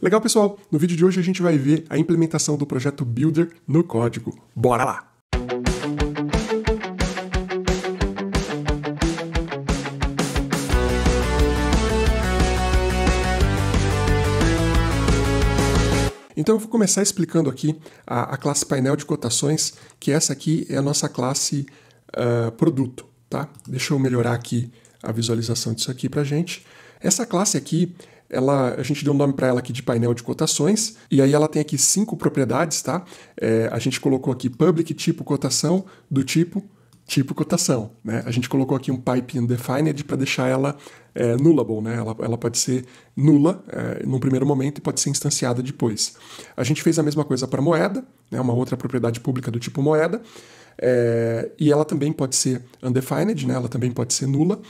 Legal, pessoal? No vídeo de hoje a gente vai ver a implementação do projeto Builder no código. Bora lá! Então eu vou começar explicando aqui a, a, classe painel de cotações, que essa aqui é a nossa classe uh, produto, tá? Deixa eu melhorar aqui a visualização disso aqui para gente. Essa classe aqui ela, a gente deu um nome para ela aqui de painel de cotações, e aí ela tem aqui cinco propriedades, tá? É, a gente colocou aqui public tipo cotação, do tipo tipo cotação, né? A gente colocou aqui um pipe undefined para deixar ela é, nullable, né? Ela, ela pode ser nula é, num primeiro momento e pode ser instanciada depois. A gente fez a mesma coisa para moeda, né? Uma outra propriedade pública do tipo moeda, é, e ela também pode ser undefined, né? Ela também pode ser nula.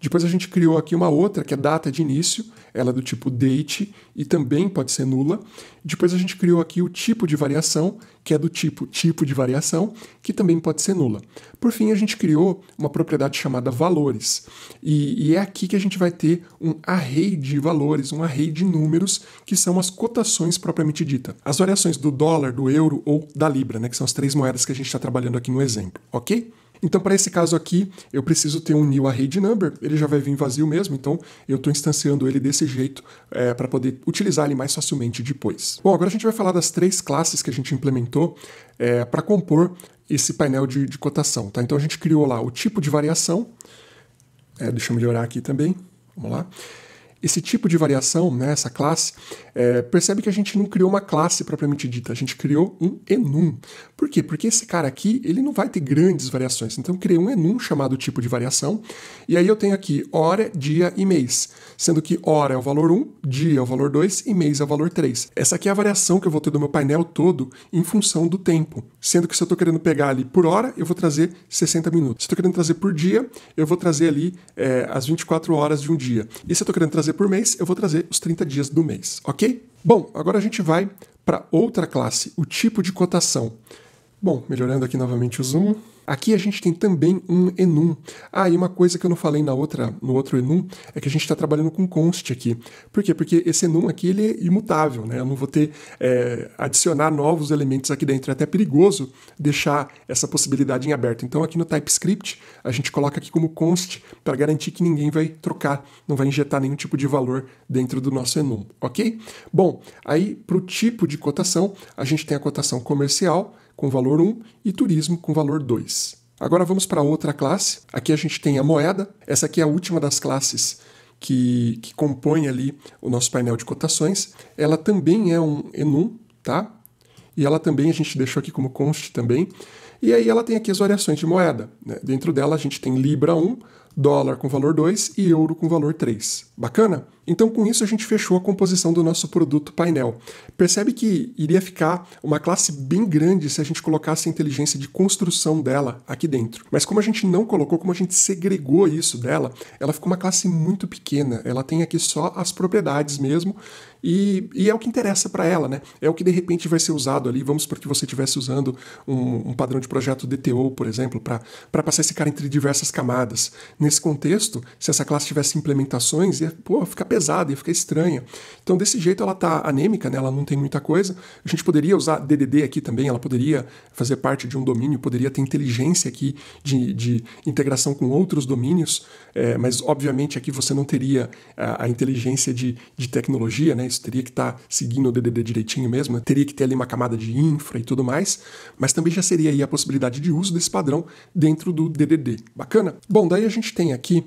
Depois a gente criou aqui uma outra, que é data de início, ela é do tipo date e também pode ser nula. Depois a gente criou aqui o tipo de variação, que é do tipo tipo de variação, que também pode ser nula. Por fim, a gente criou uma propriedade chamada valores. E, e é aqui que a gente vai ter um array de valores, um array de números, que são as cotações propriamente dita. As variações do dólar, do euro ou da libra, né, que são as três moedas que a gente está trabalhando aqui no exemplo, ok? Então, para esse caso aqui, eu preciso ter um new array de number, ele já vai vir vazio mesmo, então eu estou instanciando ele desse jeito é, para poder utilizar ele mais facilmente depois. Bom, agora a gente vai falar das três classes que a gente implementou é, para compor esse painel de, de, cotação. Tá? Então a gente criou lá o tipo de variação, é, deixa eu melhorar aqui também, vamos lá esse tipo de variação, né, essa classe, é, percebe que a gente não criou uma classe propriamente dita, a gente criou um enum. Por quê? Porque esse cara aqui, ele não vai ter grandes variações. Então, eu criei um enum chamado tipo de variação, e aí eu tenho aqui hora, dia e mês, sendo que hora é o valor 1, dia é o valor 2 e mês é o valor 3. Essa aqui é a variação que eu vou ter do meu painel todo em função do tempo, sendo que se eu estou querendo pegar ali por hora, eu vou trazer 60 minutos. Se eu estou querendo trazer por dia, eu vou trazer ali é, as 24 horas de um dia. E se eu estou querendo trazer por mês, eu vou trazer os 30 dias do mês, ok? Bom, agora a gente vai para outra classe, o tipo de cotação. Bom, melhorando aqui novamente o zoom. Aqui a gente tem também um enum. Ah, e uma coisa que eu não falei na outra, no outro enum é que a gente está trabalhando com const aqui. Por quê? Porque esse enum aqui ele é imutável, né? Eu não vou ter é, adicionar novos elementos aqui dentro. É até perigoso deixar essa possibilidade em aberto. Então aqui no TypeScript a gente coloca aqui como const para garantir que ninguém vai trocar, não vai injetar nenhum tipo de valor dentro do nosso enum, ok? Bom, aí para o tipo de cotação a gente tem a cotação comercial com valor 1 e turismo com valor 2. Agora vamos para outra classe. Aqui a gente tem a moeda. Essa aqui é a última das classes que, que compõe ali o nosso painel de cotações. Ela também é um enum, tá? E ela também a gente deixou aqui como const também. E aí ela tem aqui as variações de moeda. Né? Dentro dela a gente tem Libra 1, dólar com valor 2 e euro com valor 3. Bacana? Então, com isso, a gente fechou a composição do nosso produto painel. Percebe que iria ficar uma classe bem grande se a gente colocasse a inteligência de construção dela aqui dentro. Mas como a gente não colocou, como a gente segregou isso dela, ela ficou uma classe muito pequena. Ela tem aqui só as propriedades mesmo e, e é o que interessa para ela, né? É o que de repente vai ser usado ali. Vamos que você estivesse usando um, um, padrão de projeto DTO, por exemplo, para passar esse cara entre diversas camadas. Nesse contexto, se essa classe tivesse implementações, ia pô, ficar pesada, ia ficar estranha. Então, desse jeito, ela está anêmica, né? ela não tem muita coisa. A gente poderia usar DDD aqui também, ela poderia fazer parte de um domínio, poderia ter inteligência aqui de, de integração com outros domínios, é, mas obviamente aqui você não teria a, a inteligência de, de, tecnologia, né? isso teria que estar tá seguindo o DDD direitinho mesmo, teria que ter ali uma camada de infra e tudo mais, mas também já seria aí a possibilidade de uso desse padrão dentro do DDD. Bacana? Bom, daí a gente tem aqui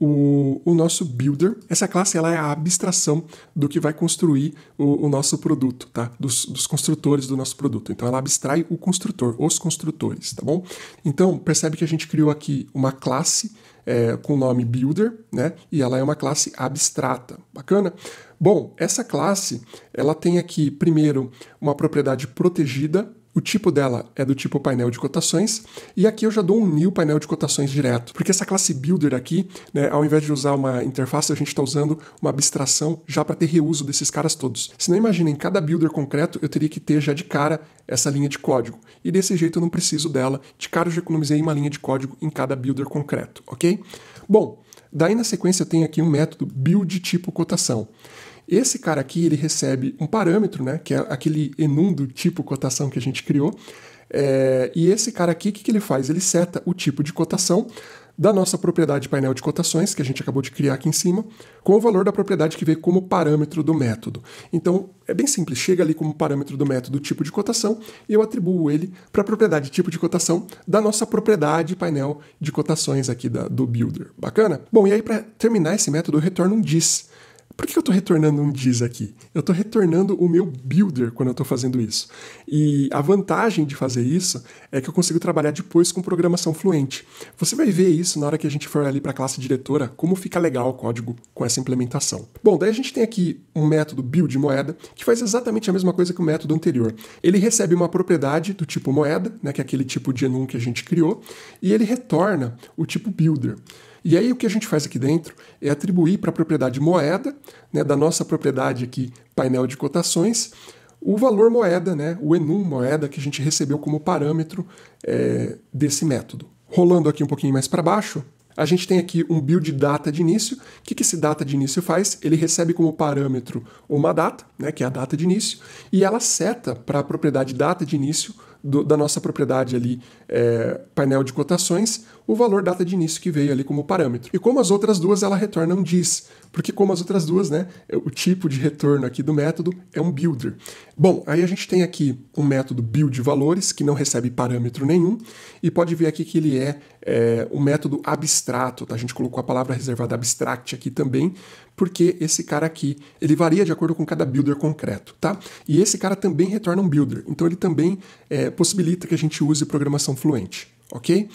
o, o, nosso builder. Essa classe ela é a abstração do que vai construir o, o nosso produto, tá? Dos, dos, construtores do nosso produto. Então ela abstrai o construtor, os construtores, tá bom? Então percebe que a gente criou aqui uma classe é, com o nome builder, né? E ela é uma classe abstrata. Bacana? Bom, essa classe ela tem aqui primeiro uma propriedade protegida, o tipo dela é do tipo painel de cotações, e aqui eu já dou um new painel de cotações direto, porque essa classe builder aqui, né, ao invés de usar uma interface, a gente está usando uma abstração já para ter reuso desses caras todos. Se não imagina, em cada builder concreto eu teria que ter já de cara essa linha de código, e desse jeito eu não preciso dela, de cara eu já economizei uma linha de código em cada builder concreto, ok? Bom, daí na sequência eu tenho aqui um método build tipo cotação. Esse cara aqui ele recebe um parâmetro, né, que é aquele enum do tipo cotação que a gente criou. É, e esse cara aqui, o que, que ele faz? Ele seta o tipo de cotação da nossa propriedade painel de cotações, que a gente acabou de criar aqui em cima, com o valor da propriedade que veio como parâmetro do método. Então, é bem simples, chega ali como parâmetro do método tipo de cotação e eu atribuo ele para a propriedade tipo de cotação da nossa propriedade painel de cotações aqui da, do Builder. Bacana? Bom, e aí para terminar esse método eu retorno um dis, por que eu estou retornando um diz aqui? Eu estou retornando o meu builder quando eu estou fazendo isso. E a vantagem de fazer isso é que eu consigo trabalhar depois com programação fluente. Você vai ver isso na hora que a gente for ali para a classe diretora, como fica legal o código com essa implementação. Bom, daí a gente tem aqui um método build moeda que faz exatamente a mesma coisa que o método anterior. Ele recebe uma propriedade do tipo moeda, né, que é aquele tipo de enum que a gente criou, e ele retorna o tipo builder. E aí o que a gente faz aqui dentro é atribuir para a propriedade moeda, né, da nossa propriedade aqui, painel de cotações, o valor moeda, né, o enum moeda que a gente recebeu como parâmetro é, desse método. Rolando aqui um pouquinho mais para baixo, a gente tem aqui um build data de início. O que, que esse data de início faz? Ele recebe como parâmetro uma data, né, que é a data de início, e ela seta para a propriedade data de início do, da nossa propriedade ali é, painel de cotações, o valor data de início que veio ali como parâmetro. E como as outras duas, ela retorna um diz porque como as outras duas, né, é, o tipo de retorno aqui do método é um builder. Bom, aí a gente tem aqui um método build valores, que não recebe parâmetro nenhum, e pode ver aqui que ele é, é um método abstrato, tá? A gente colocou a palavra reservada abstract aqui também, porque esse cara aqui, ele varia de acordo com cada builder concreto, tá? E esse cara também retorna um builder, então ele também é, possibilita que a gente use programação fluente, ok?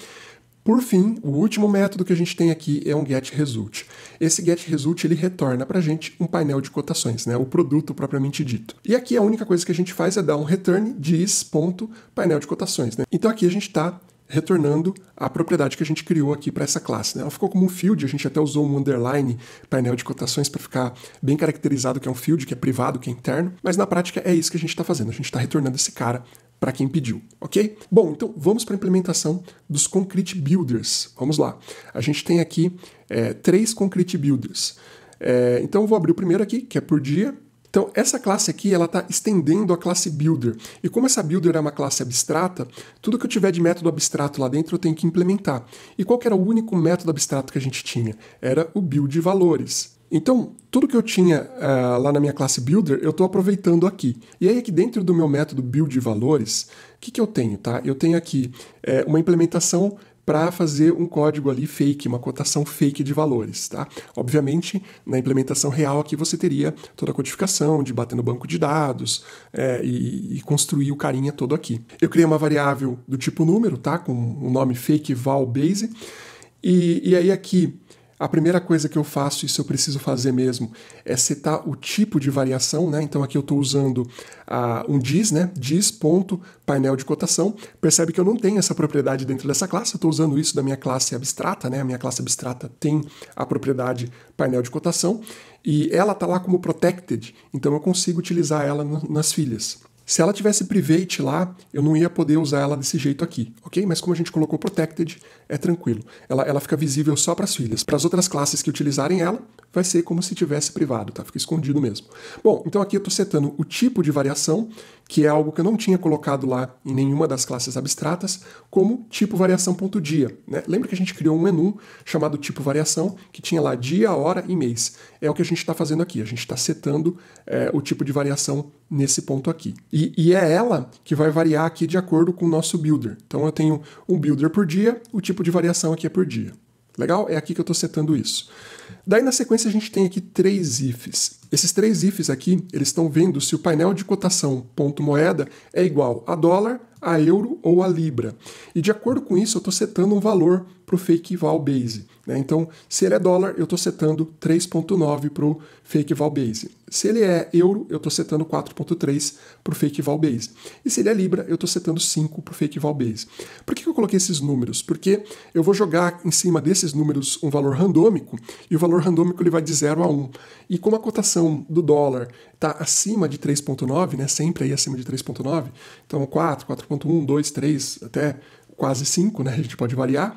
Por fim, o último método que a gente tem aqui é um get result. Esse get result ele retorna para a gente um painel de cotações, né, o produto propriamente dito. E aqui a única coisa que a gente faz é dar um return diz ponto painel de cotações. Né? Então aqui a gente está retornando a propriedade que a gente criou aqui para essa classe. Né? Ela ficou como um field, a gente até usou um underline painel de cotações para ficar bem caracterizado que é um field, que é privado, que é interno, mas na prática é isso que a gente está fazendo, a gente está retornando esse cara para quem pediu, ok? Bom, então vamos para a implementação dos Concrete Builders. Vamos lá. A gente tem aqui é, três Concrete Builders. É, então eu vou abrir o primeiro aqui, que é por dia. Então essa classe aqui ela está estendendo a classe Builder. E como essa Builder é uma classe abstrata, tudo que eu tiver de método abstrato lá dentro eu tenho que implementar. E qual era o único método abstrato que a gente tinha? Era o Build Valores. Então, tudo que eu tinha uh, lá na minha classe Builder, eu estou aproveitando aqui. E aí, aqui é dentro do meu método Build Valores, o que, que eu tenho? Tá? Eu tenho aqui é, uma implementação para fazer um código ali fake, uma cotação fake de valores, tá? Obviamente, na implementação real aqui você teria toda a codificação de bater no banco de dados é, e, e, construir o carinha todo aqui. Eu criei uma variável do tipo número, tá? Com o nome fake val base. E, e aí aqui a primeira coisa que eu faço, isso eu preciso fazer mesmo, é setar o tipo de variação, né? Então aqui eu estou usando uh, um diz, né? Diz ponto painel de cotação. Percebe que eu não tenho essa propriedade dentro dessa classe, eu estou usando isso da minha classe abstrata, né? A minha classe abstrata tem a propriedade painel de cotação e ela está lá como protected, então eu consigo utilizar ela nas filhas. Se ela tivesse private lá, eu não ia poder usar ela desse jeito aqui, ok? Mas como a gente colocou protected, é tranquilo. Ela, ela fica visível só para as filhas. Para as outras classes que utilizarem ela, vai ser como se tivesse privado, tá? Fica escondido mesmo. Bom, então aqui eu estou setando o tipo de variação, que é algo que eu não tinha colocado lá em nenhuma das classes abstratas, como tipo variação.dia. Né? Lembra que a gente criou um menu chamado tipo variação, que tinha lá dia, hora e mês. É o que a gente está fazendo aqui, a gente está setando é, o tipo de variação nesse ponto aqui. E, e, é ela que vai variar aqui de acordo com o nosso builder. Então eu tenho um builder por dia, o tipo de variação aqui é por dia. Legal? É aqui que eu estou setando isso. Daí na sequência a gente tem aqui três ifs. Esses três ifs aqui, eles estão vendo se o painel de cotação ponto moeda é igual a dólar a euro ou a libra. E de acordo com isso, eu estou setando um valor para o fake val base. Né? Então, se ele é dólar, eu estou setando 3,9 para o fake val base. Se ele é euro, eu estou setando 4,3 para o fake val base. E se ele é libra, eu estou setando 5 para o fake val base. Por que eu coloquei esses números? Porque eu vou jogar em cima desses números um valor randômico e o valor randômico ele vai de 0 a 1. E como a cotação do dólar está acima de 3.9, né, sempre aí acima de 3.9, então 4, 4.1, 2, 3, até quase 5, né, a gente pode variar,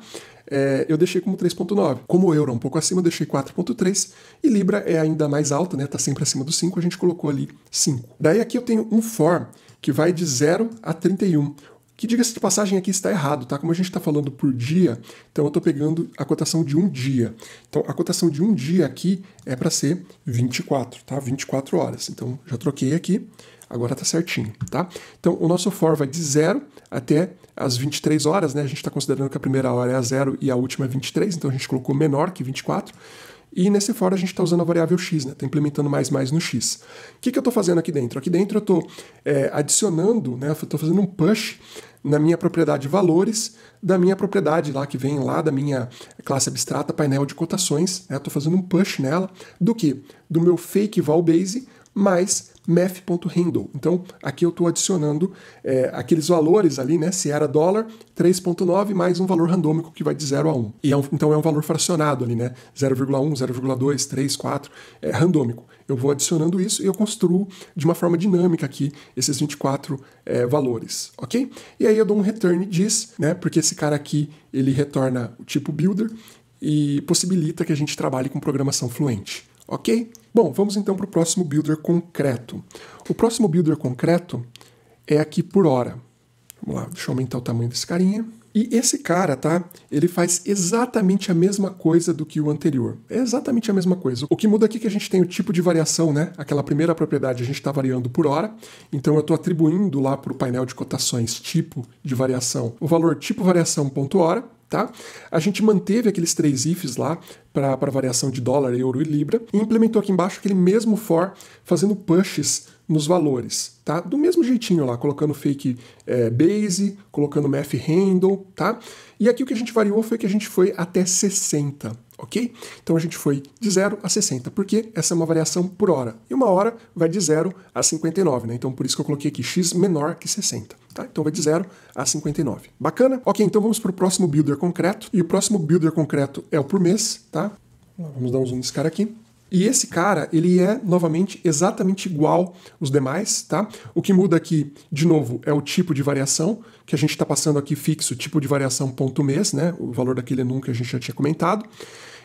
é, eu deixei como 3.9. Como o euro é um pouco acima, eu deixei 4.3 e Libra é ainda mais alta, né, está sempre acima do 5, a gente colocou ali 5. Daí aqui eu tenho um for que vai de 0 a 31. Que diga-se de passagem aqui está errado, tá? Como a gente está falando por dia, então eu estou pegando a cotação de um dia. Então a cotação de um dia aqui é para ser 24, tá? 24 horas. Então já troquei aqui, agora está certinho, tá? Então o nosso for vai de 0 até as 23 horas, né? A gente está considerando que a primeira hora é a 0 e a última é 23, então a gente colocou menor que 24. E nesse for a gente está usando a variável x, né? Está implementando mais mais no x. O que, que eu estou fazendo aqui dentro? Aqui dentro eu estou é, adicionando, né? Estou fazendo um push na minha propriedade valores, da minha propriedade lá que vem lá da minha classe abstrata painel de cotações. Né? Estou fazendo um push nela do que? Do meu fake val base mais MEF.Handle. Então, aqui eu estou adicionando é, aqueles valores ali, né? Se era dólar, 3.9 mais um valor randômico que vai de 0 a 1. E é um, então é um valor fracionado ali, né? 0,1, 0,2, 3, 4, é randômico. Eu vou adicionando isso e eu construo de uma forma dinâmica aqui esses 24 é, valores, ok? E aí eu dou um return this, né? Porque esse cara aqui, ele retorna o tipo builder e possibilita que a gente trabalhe com programação fluente, ok? Bom, vamos então para o próximo builder concreto. O próximo builder concreto é aqui por hora. Vamos lá, deixa eu aumentar o tamanho desse carinha. E esse cara, tá? Ele faz exatamente a mesma coisa do que o anterior. É exatamente a mesma coisa. O que muda aqui é que a gente tem o tipo de variação, né? Aquela primeira propriedade a gente está variando por hora. Então eu estou atribuindo lá para o painel de cotações tipo de variação o valor tipo variação ponto hora. Tá? A gente manteve aqueles três ifs lá para variação de dólar, euro e libra e implementou aqui embaixo aquele mesmo for fazendo pushes nos valores, tá? Do mesmo jeitinho lá, colocando fake é, base, colocando math handle, tá? E aqui o que a gente variou foi que a gente foi até 60, ok? Então a gente foi de 0 a 60, porque essa é uma variação por hora. E uma hora vai de 0 a 59, né? Então por isso que eu coloquei aqui x menor que 60. Tá? Então vai de 0 a 59. Bacana? Ok, então vamos para o próximo builder concreto. E o próximo builder concreto é o por mês, tá? Vamos dar um zoom nesse cara aqui. E esse cara, ele é novamente exatamente igual os demais, tá? O que muda aqui, de novo, é o tipo de variação, que a gente está passando aqui fixo, tipo de variação ponto mês, né? O valor daquele num que a gente já tinha comentado.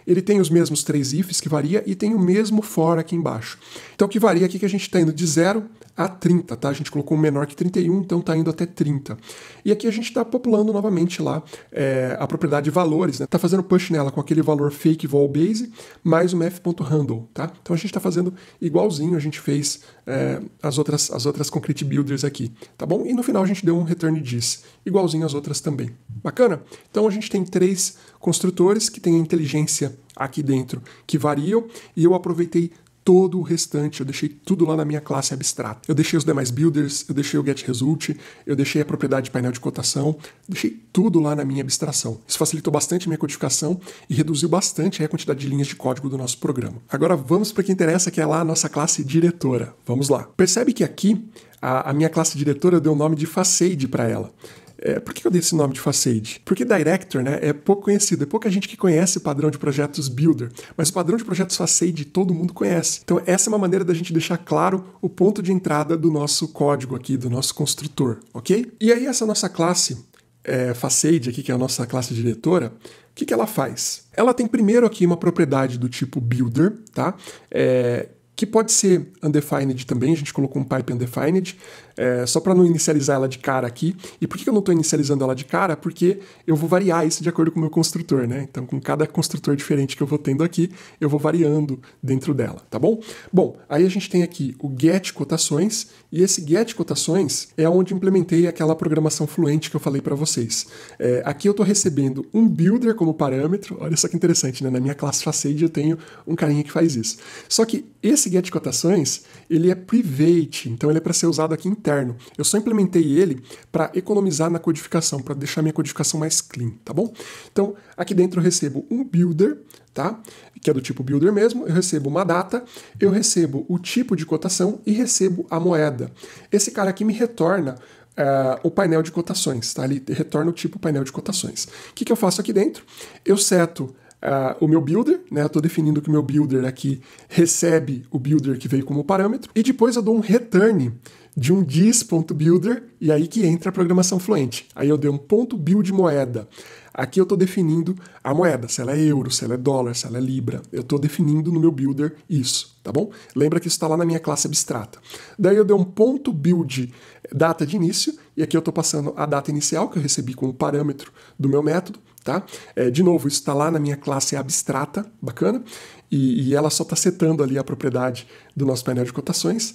Ele tem os mesmos três ifs que varia e tem o mesmo for aqui embaixo. Então o que varia aqui é que a gente está indo de zero a 30, tá? A gente colocou um menor que 31, então tá indo até 30. E aqui a gente está populando novamente lá é, a propriedade de valores, né? Tá fazendo push nela com aquele valor fake vol base mais um f.handle, tá? Então a gente está fazendo igualzinho a gente fez é, as outras as outras concrete builders aqui, tá bom? E no final a gente deu um return dis, igualzinho as outras também. Bacana? Então a gente tem três construtores que têm a inteligência aqui dentro que variam e eu aproveitei todo o restante, eu deixei tudo lá na minha classe abstrata. Eu deixei os demais builders, eu deixei o getResult, eu deixei a propriedade de painel de cotação, deixei tudo lá na minha abstração. Isso facilitou bastante a minha codificação e reduziu bastante a quantidade de linhas de código do nosso programa. Agora vamos para o que interessa, que é lá a nossa classe diretora. Vamos lá. Percebe que aqui a, a minha classe diretora deu o nome de faceide para ela. É, por que eu dei esse nome de Facade? Porque Director né, é pouco conhecido, é pouca gente que conhece o padrão de projetos Builder, mas o padrão de projetos Facade todo mundo conhece. Então essa é uma maneira da gente deixar claro o ponto de entrada do nosso código aqui, do nosso construtor, ok? E aí essa nossa classe é, Facade aqui, que é a nossa classe diretora, o que, que ela faz? Ela tem primeiro aqui uma propriedade do tipo Builder, tá? É, que pode ser undefined também, a gente colocou um pipe undefined, é, só para não inicializar ela de cara aqui. E por que eu não estou inicializando ela de cara? Porque eu vou variar isso de acordo com o meu construtor, né? Então, com cada construtor diferente que eu vou tendo aqui, eu vou variando dentro dela, tá bom? Bom, aí a gente tem aqui o get cotações, e esse get cotações é onde implementei aquela programação fluente que eu falei para vocês. É, aqui eu estou recebendo um builder como parâmetro, olha só que interessante, né? Na minha classe Facade eu tenho um carinha que faz isso. Só que esse get cotações, ele é private, então ele é para ser usado aqui interno interno. Eu só implementei ele para economizar na codificação, para deixar minha codificação mais clean, tá bom? Então, aqui dentro eu recebo um builder, tá? Que é do tipo builder mesmo, eu recebo uma data, eu recebo o tipo de cotação e recebo a moeda. Esse cara aqui me retorna Uh, o painel de cotações, tá? Ele retorna o tipo painel de cotações. O que, que eu faço aqui dentro? Eu seto Uh, o meu builder, né? Estou definindo que o meu builder aqui recebe o builder que veio como parâmetro, e depois eu dou um return de um dis.builder, e aí que entra a programação fluente. Aí eu dei um ponto build moeda. Aqui eu estou definindo a moeda, se ela é euro, se ela é dólar, se ela é libra. Eu estou definindo no meu builder isso, tá bom? Lembra que isso está lá na minha classe abstrata. Daí eu dei um ponto build data de início, e aqui eu estou passando a data inicial que eu recebi como parâmetro do meu método, tá? É, de novo, isso está lá na minha classe abstrata, bacana, e, e ela só está setando ali a propriedade do nosso painel de cotações.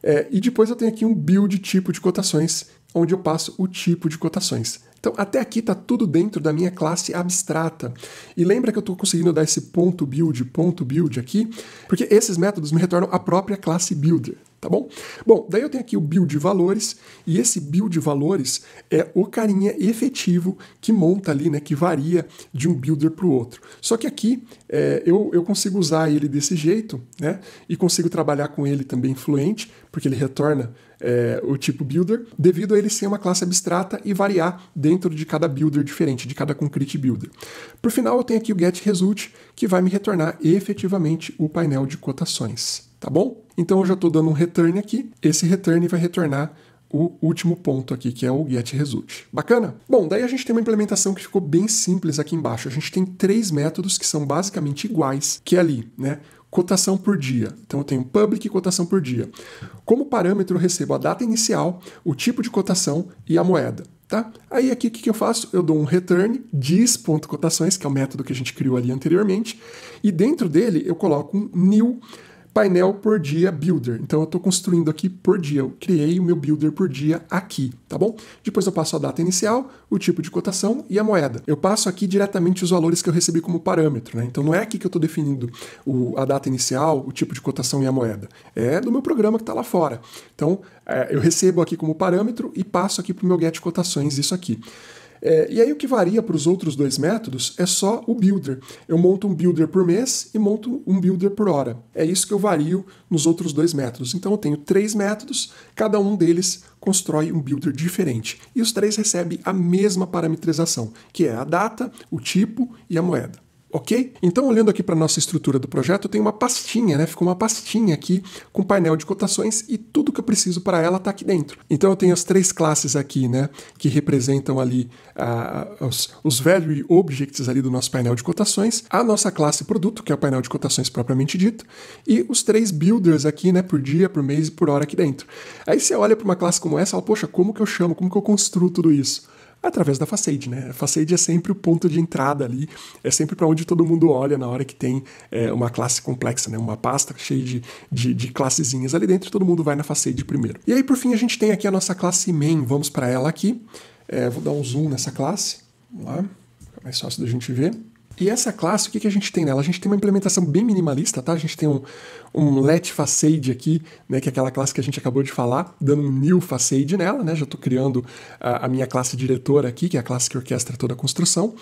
É, e depois eu tenho aqui um build tipo de cotações, onde eu passo o tipo de cotações. Então, até aqui está tudo dentro da minha classe abstrata. E lembra que eu estou conseguindo dar esse ponto build, ponto build aqui, porque esses métodos me retornam a própria classe builder tá bom? Bom, daí eu tenho aqui o build de valores, e esse build de valores é o carinha efetivo que monta ali, né, que varia de um builder para o outro. Só que aqui é, eu, eu consigo usar ele desse jeito, né, e consigo trabalhar com ele também fluente, porque ele retorna é, o tipo builder, devido a ele ser uma classe abstrata e variar dentro de cada builder diferente, de cada concrete builder. Por final, eu tenho aqui o get result, que vai me retornar efetivamente o painel de cotações, tá bom? Então eu já estou dando um return aqui. Esse return vai retornar o último ponto aqui, que é o get result. Bacana? Bom, daí a gente tem uma implementação que ficou bem simples aqui embaixo. A gente tem três métodos que são basicamente iguais, que é ali, né? Cotação por dia. Então eu tenho public e cotação por dia. Como parâmetro, eu recebo a data inicial, o tipo de cotação e a moeda. Tá? Aí aqui o que, que eu faço? Eu dou um return dis.cotações, que é o método que a gente criou ali anteriormente, e dentro dele eu coloco um new painel por dia builder. Então eu estou construindo aqui por dia, eu criei o meu builder por dia aqui, tá bom? Depois eu passo a data inicial, o tipo de cotação e a moeda. Eu passo aqui diretamente os valores que eu recebi como parâmetro, né? Então não é aqui que eu estou definindo o, a data inicial, o tipo de cotação e a moeda. É do meu programa que está lá fora. Então é, eu recebo aqui como parâmetro e passo aqui para o meu get cotações isso aqui. É, e aí o que varia para os outros dois métodos é só o builder. Eu monto um builder por mês e monto um builder por hora. É isso que eu vario nos outros dois métodos. Então eu tenho três métodos, cada um deles constrói um builder diferente. E os três recebem a mesma parametrização, que é a data, o tipo e a moeda. Ok? Então, olhando aqui para a nossa estrutura do projeto, tem uma pastinha, né? Ficou uma pastinha aqui com painel de cotações e tudo que eu preciso para ela está aqui dentro. Então, eu tenho as três classes aqui, né? Que representam ali uh, os, os value objects ali do nosso painel de cotações, a nossa classe produto, que é o painel de cotações propriamente dito, e os três builders aqui, né? Por dia, por mês e por hora aqui dentro. Aí você olha para uma classe como essa e fala, poxa, como que eu chamo? Como que eu construo tudo isso? através da facade, né? A facade é sempre o ponto de entrada ali, é sempre para onde todo mundo olha na hora que tem é, uma classe complexa, né? Uma pasta cheia de, de, de classezinhas ali dentro, todo mundo vai na facade primeiro. E aí, por fim, a gente tem aqui a nossa classe main, vamos para ela aqui. É, vou dar um zoom nessa classe, vamos lá, fica é mais fácil da gente ver. E essa classe, o que, que a gente tem nela? A gente tem uma implementação bem minimalista, tá? A gente tem um, um let facade aqui, né, que é aquela classe que a gente acabou de falar, dando um new facade nela, né? Já estou criando a, a, minha classe diretora aqui, que é a classe que orquestra toda a construção.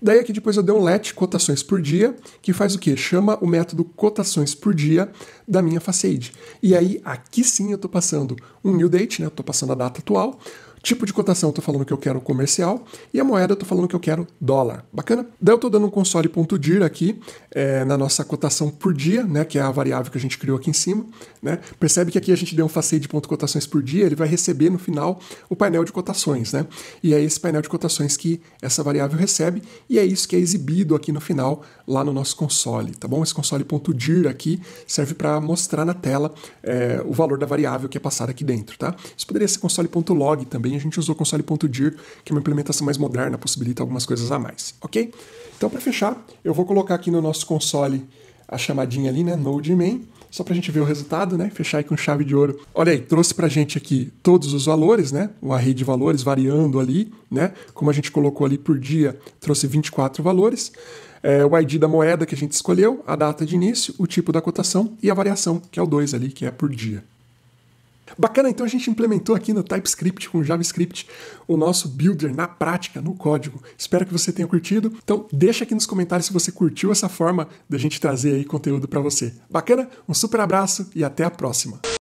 Daí aqui depois eu dei um let cotações por dia, que faz o quê? Chama o método cotações por dia da minha facade. E aí aqui sim eu estou passando um new date, né? Estou passando a data atual tipo de cotação eu estou falando que eu quero comercial e a moeda eu estou falando que eu quero dólar. Bacana? Daí eu estou dando um console.dir aqui é, na nossa cotação por dia, né, que é a variável que a gente criou aqui em cima. Né? Percebe que aqui a gente deu um facei de ponto cotações por dia, ele vai receber no final o painel de cotações. Né? E é esse painel de cotações que essa variável recebe e é isso que é exibido aqui no final lá no nosso console. Tá bom? Esse console.dir aqui serve para mostrar na tela é, o valor da variável que é passada aqui dentro. Tá? Isso poderia ser console.log também a gente usou o console.dir, que é uma implementação mais moderna, possibilita algumas coisas a mais, ok? Então, para fechar, eu vou colocar aqui no nosso console a chamadinha ali, né, node main, só para a gente ver o resultado, né, fechar aí com chave de ouro. Olha aí, trouxe para a gente aqui todos os valores, né, o array de valores variando ali, né, como a gente colocou ali por dia, trouxe 24 valores, é, o ID da moeda que a gente escolheu, a data de início, o tipo da cotação e a variação, que é o 2 ali, que é por dia. Bacana, então a gente implementou aqui no TypeScript com JavaScript o nosso builder na prática, no código. Espero que você tenha curtido. Então deixa aqui nos comentários se você curtiu essa forma da gente trazer aí conteúdo para você. Bacana? Um super abraço e até a próxima.